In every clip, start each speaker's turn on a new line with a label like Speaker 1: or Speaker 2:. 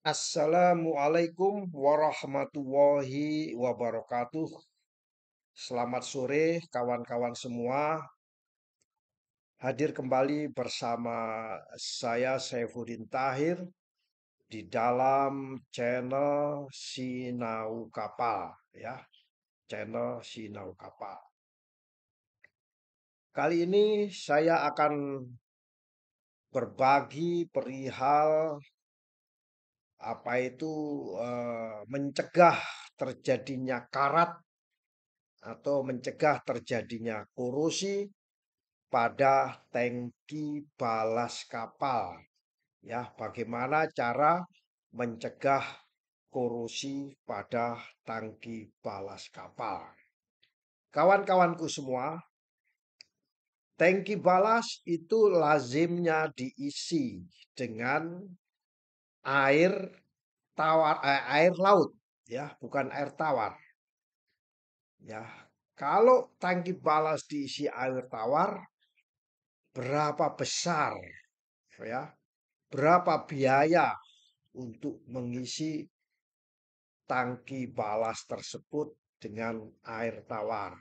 Speaker 1: Assalamualaikum warahmatullahi wabarakatuh. Selamat sore, kawan-kawan semua. Hadir kembali bersama saya, Saifuddin Tahir, di dalam channel Sinau Kapal. Ya, channel Sinau Kapal. Kali ini saya akan berbagi perihal apa itu mencegah terjadinya karat atau mencegah terjadinya korosi pada tangki balas kapal. Ya, bagaimana cara mencegah korosi pada tangki balas kapal. Kawan-kawanku semua, tangki balas itu lazimnya diisi dengan air tawar eh, air laut ya, bukan air tawar. Ya, kalau tangki balas diisi air tawar berapa besar ya? Berapa biaya untuk mengisi tangki balas tersebut dengan air tawar.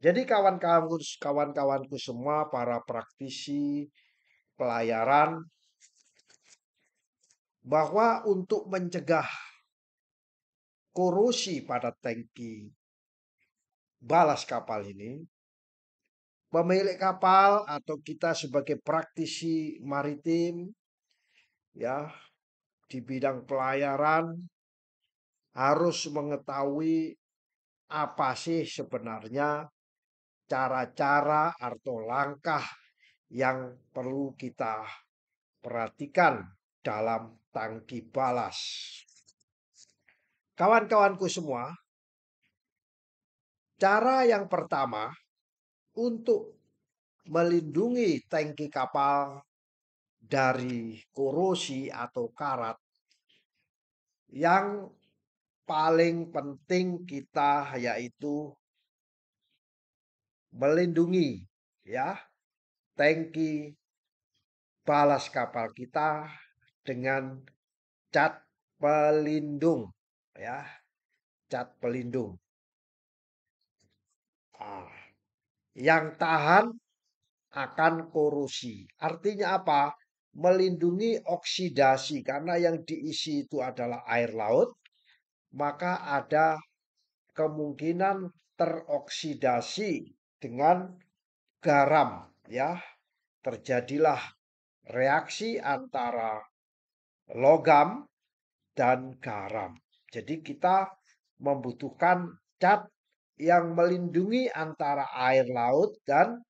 Speaker 1: Jadi kawan-kawanku kawan-kawanku semua para praktisi pelayaran bahwa untuk mencegah korosi pada tangki balas kapal ini, pemilik kapal atau kita sebagai praktisi maritim ya di bidang pelayaran harus mengetahui apa sih sebenarnya cara-cara atau langkah yang perlu kita perhatikan dalam tangki balas. Kawan-kawanku semua, cara yang pertama untuk melindungi tangki kapal dari korosi atau karat yang paling penting kita yaitu melindungi ya tangki balas kapal kita dengan cat pelindung ya cat pelindung ah, yang tahan akan korosi artinya apa melindungi oksidasi karena yang diisi itu adalah air laut maka ada kemungkinan teroksidasi dengan garam ya terjadilah reaksi antara logam, dan garam. Jadi kita membutuhkan cat yang melindungi antara air laut dan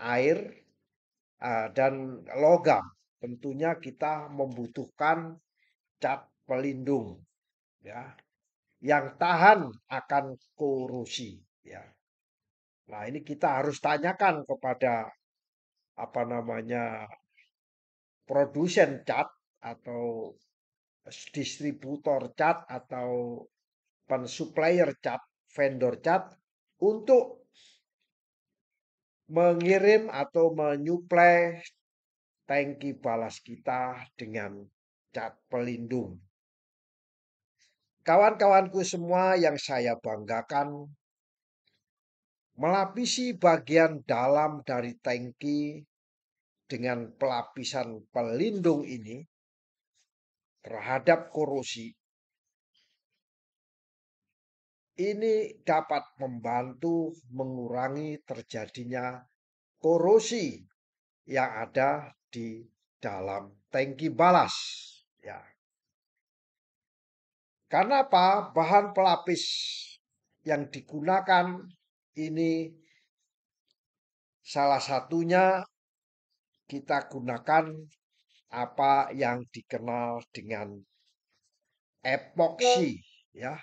Speaker 1: air uh, dan logam. Tentunya kita membutuhkan cat pelindung ya yang tahan akan korosi ya. Nah, ini kita harus tanyakan kepada apa namanya produsen cat atau distributor cat atau supplier cat, vendor cat untuk mengirim atau menyuplai tangki balas kita dengan cat pelindung. Kawan-kawanku semua yang saya banggakan melapisi bagian dalam dari tangki dengan pelapisan pelindung ini terhadap korosi ini dapat membantu mengurangi terjadinya korosi yang ada di dalam tangki balas. Ya. Karena apa? Bahan pelapis yang digunakan ini salah satunya kita gunakan apa yang dikenal dengan epoksi ya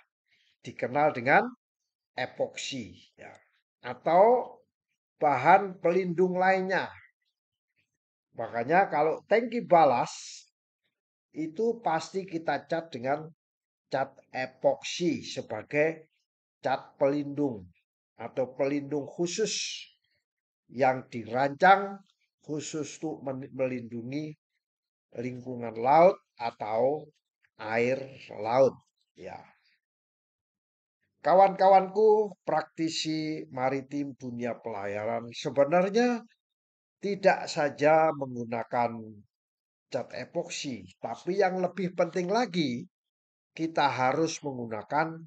Speaker 1: dikenal dengan iya. epoksi ya atau bahan pelindung lainnya makanya kalau tangki balas itu pasti kita cat dengan cat epoksi sebagai cat pelindung atau pelindung khusus yang dirancang khusus untuk melindungi lingkungan laut atau air laut ya. Kawan-kawanku praktisi maritim dunia pelayaran sebenarnya tidak saja menggunakan cat epoksi, tapi yang lebih penting lagi kita harus menggunakan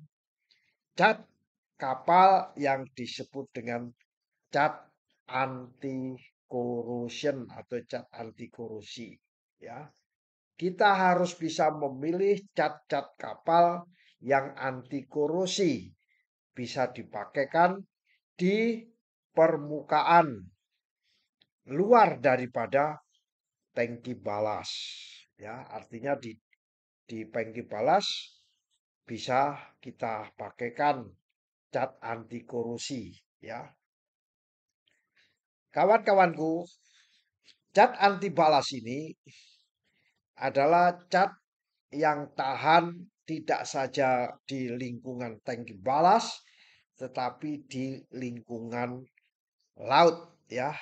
Speaker 1: cat kapal yang disebut dengan cat anti corrosion atau cat anti korosi ya kita harus bisa memilih cat-cat kapal yang anti korosi bisa dipakaikan di permukaan luar daripada tangki balas ya artinya di di tangki balas bisa kita pakaikan cat anti korosi ya kawan-kawanku cat anti balas ini adalah cat yang tahan tidak saja di lingkungan tangki balas tetapi di lingkungan laut ya.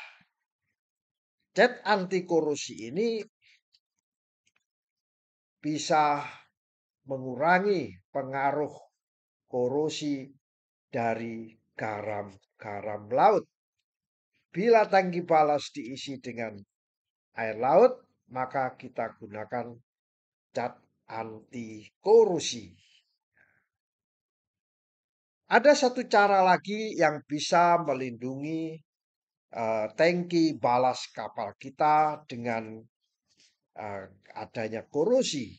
Speaker 1: Cat anti korosi ini bisa mengurangi pengaruh korosi dari garam-garam laut. Bila tangki balas diisi dengan air laut, maka kita gunakan cat anti korosi. Ada satu cara lagi yang bisa melindungi uh, tangki balas kapal kita dengan uh, adanya korosi.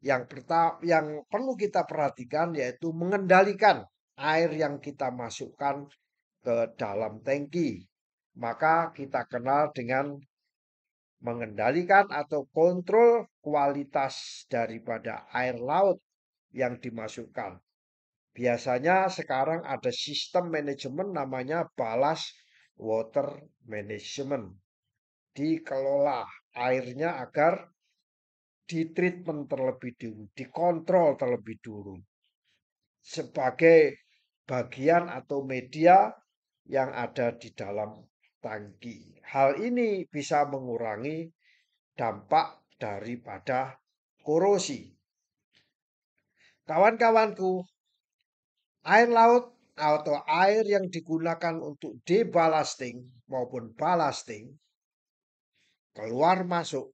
Speaker 1: Yang, yang perlu kita perhatikan yaitu mengendalikan air yang kita masukkan ke dalam tangki. Maka kita kenal dengan mengendalikan atau kontrol kualitas daripada air laut yang dimasukkan. Biasanya sekarang ada sistem manajemen namanya balas water management. Dikelola airnya agar ditreatment terlebih dulu, dikontrol terlebih dulu. Sebagai bagian atau media yang ada di dalam tangki. Hal ini bisa mengurangi dampak daripada korosi. Kawan-kawanku, air laut atau air yang digunakan untuk debalasting maupun balasting keluar masuk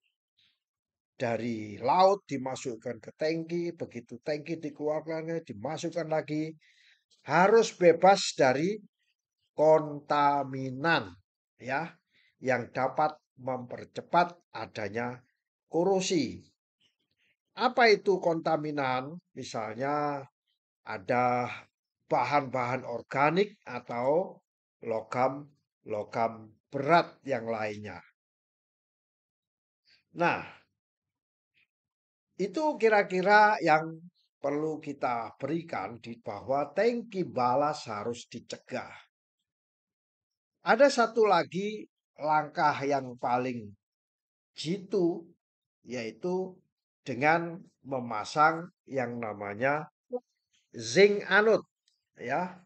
Speaker 1: dari laut dimasukkan ke tangki, begitu tangki dikeluarkan dimasukkan lagi harus bebas dari kontaminan ya yang dapat mempercepat adanya korosi. Apa itu kontaminan? Misalnya ada bahan-bahan organik atau logam-logam berat yang lainnya. Nah, itu kira-kira yang perlu kita berikan di bahwa tangki balas harus dicegah. Ada satu lagi langkah yang paling jitu yaitu dengan memasang yang namanya zinc anode ya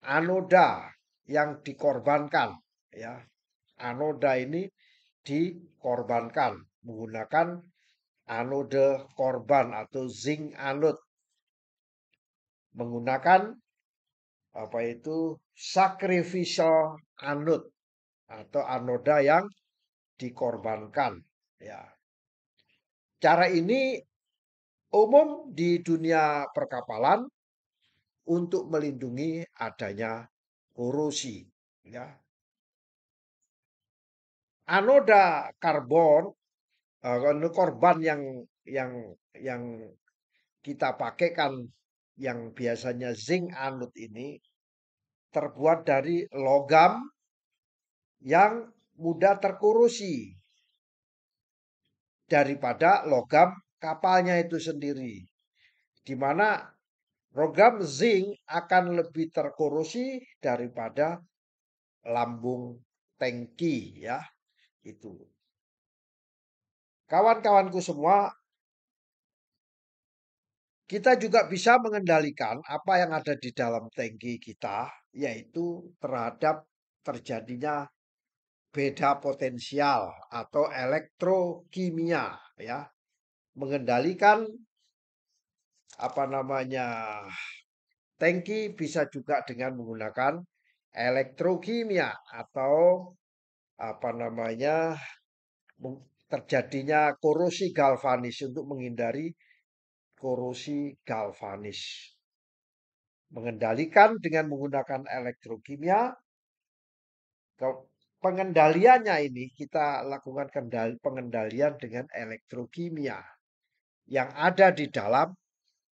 Speaker 1: anoda yang dikorbankan ya anoda ini dikorbankan menggunakan anode korban atau zinc anode menggunakan apa itu sacrificial anode atau anoda yang dikorbankan ya. Cara ini umum di dunia perkapalan untuk melindungi adanya korosi ya. Anoda karbon eh, korban yang yang yang kita pakai kan yang biasanya zinc anut ini terbuat dari logam yang mudah terkorosi daripada logam kapalnya itu sendiri. Di mana logam zinc akan lebih terkorosi daripada lambung tangki ya itu. Kawan-kawanku semua kita juga bisa mengendalikan apa yang ada di dalam tangki kita, yaitu terhadap terjadinya beda potensial atau elektrokimia, ya, mengendalikan apa namanya tangki bisa juga dengan menggunakan elektrokimia atau apa namanya terjadinya korosi galvanis untuk menghindari korosi galvanis. Mengendalikan dengan menggunakan elektrokimia. Pengendaliannya ini kita lakukan kendali, pengendalian dengan elektrokimia yang ada di dalam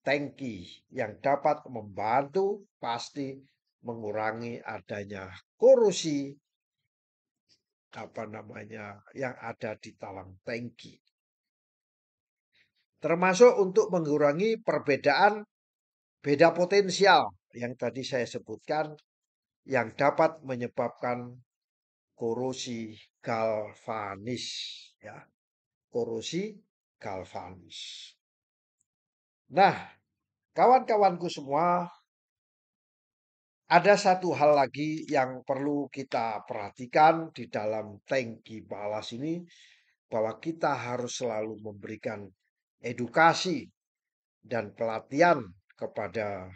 Speaker 1: tangki yang dapat membantu pasti mengurangi adanya korosi apa namanya yang ada di dalam tangki termasuk untuk mengurangi perbedaan beda potensial yang tadi saya sebutkan yang dapat menyebabkan korosi galvanis ya korosi galvanis nah kawan-kawanku semua ada satu hal lagi yang perlu kita perhatikan di dalam tangki balas ini bahwa kita harus selalu memberikan edukasi dan pelatihan kepada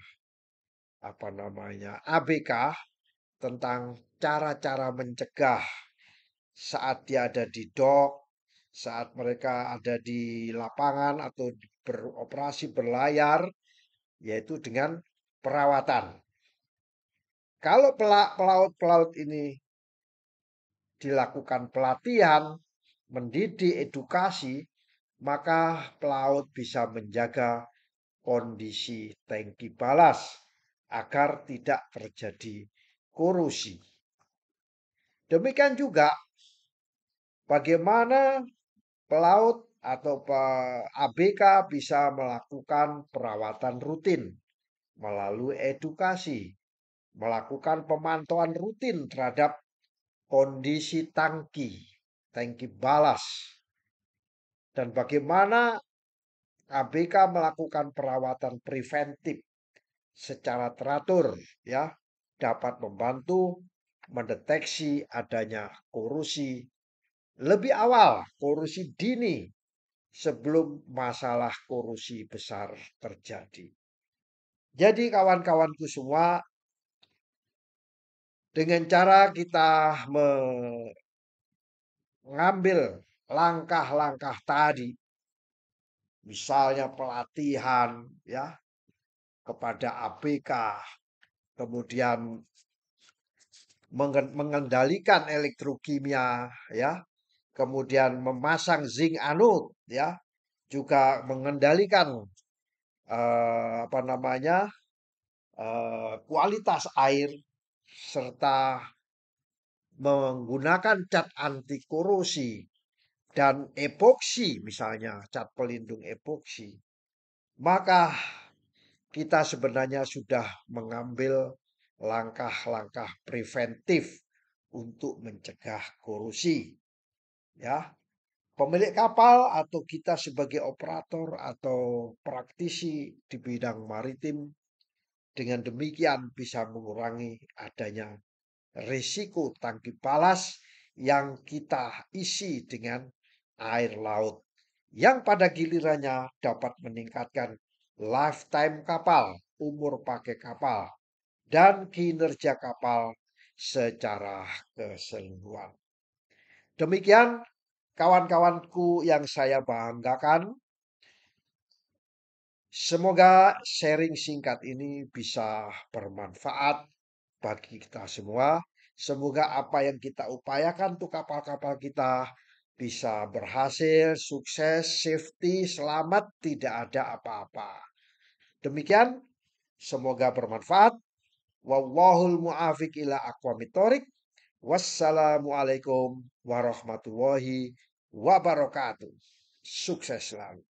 Speaker 1: apa namanya ABK tentang cara-cara mencegah saat dia ada di dok, saat mereka ada di lapangan atau beroperasi berlayar, yaitu dengan perawatan. Kalau pelaut-pelaut ini dilakukan pelatihan, mendidik, edukasi, maka pelaut bisa menjaga kondisi tangki balas agar tidak terjadi korosi. Demikian juga bagaimana pelaut atau ABK bisa melakukan perawatan rutin melalui edukasi, melakukan pemantauan rutin terhadap kondisi tangki, tangki balas, dan bagaimana ABK melakukan perawatan preventif secara teratur ya dapat membantu mendeteksi adanya korusi lebih awal, korusi dini sebelum masalah korusi besar terjadi. Jadi kawan-kawanku semua dengan cara kita mengambil langkah-langkah tadi. Misalnya pelatihan ya kepada APK, kemudian mengendalikan elektrokimia ya, kemudian memasang zinc anode ya, juga mengendalikan eh, apa namanya eh, kualitas air serta menggunakan cat anti korosi dan epoksi misalnya cat pelindung epoksi, maka kita sebenarnya sudah mengambil langkah-langkah preventif untuk mencegah korosi. Ya, pemilik kapal atau kita sebagai operator atau praktisi di bidang maritim dengan demikian bisa mengurangi adanya risiko tangki palas yang kita isi dengan air laut yang pada gilirannya dapat meningkatkan lifetime kapal, umur pakai kapal, dan kinerja kapal secara keseluruhan. Demikian kawan-kawanku yang saya banggakan. Semoga sharing singkat ini bisa bermanfaat bagi kita semua. Semoga apa yang kita upayakan untuk kapal-kapal kita bisa berhasil, sukses, safety, selamat, tidak ada apa-apa. Demikian, semoga bermanfaat. Wallahul mu'afik ila akwamitorik. Wassalamualaikum warahmatullahi wabarakatuh. Sukses selalu.